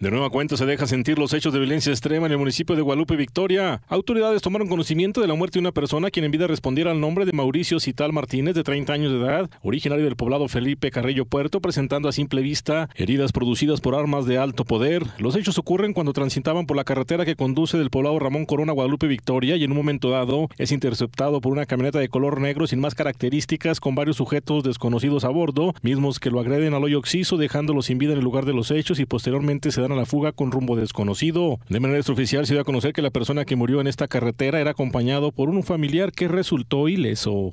De nueva cuenta se deja sentir los hechos de violencia extrema en el municipio de Guadalupe Victoria. Autoridades tomaron conocimiento de la muerte de una persona quien en vida respondiera al nombre de Mauricio Cital Martínez, de 30 años de edad, originario del poblado Felipe Carrillo Puerto, presentando a simple vista heridas producidas por armas de alto poder. Los hechos ocurren cuando transitaban por la carretera que conduce del poblado Ramón Corona Guadalupe Victoria y en un momento dado es interceptado por una camioneta de color negro sin más características con varios sujetos desconocidos a bordo, mismos que lo agreden al hoyo oxiso dejándolo sin vida en el lugar de los hechos y posteriormente se dan a la fuga con rumbo desconocido. De manera extraoficial se dio a conocer que la persona que murió en esta carretera era acompañado por un familiar que resultó ileso.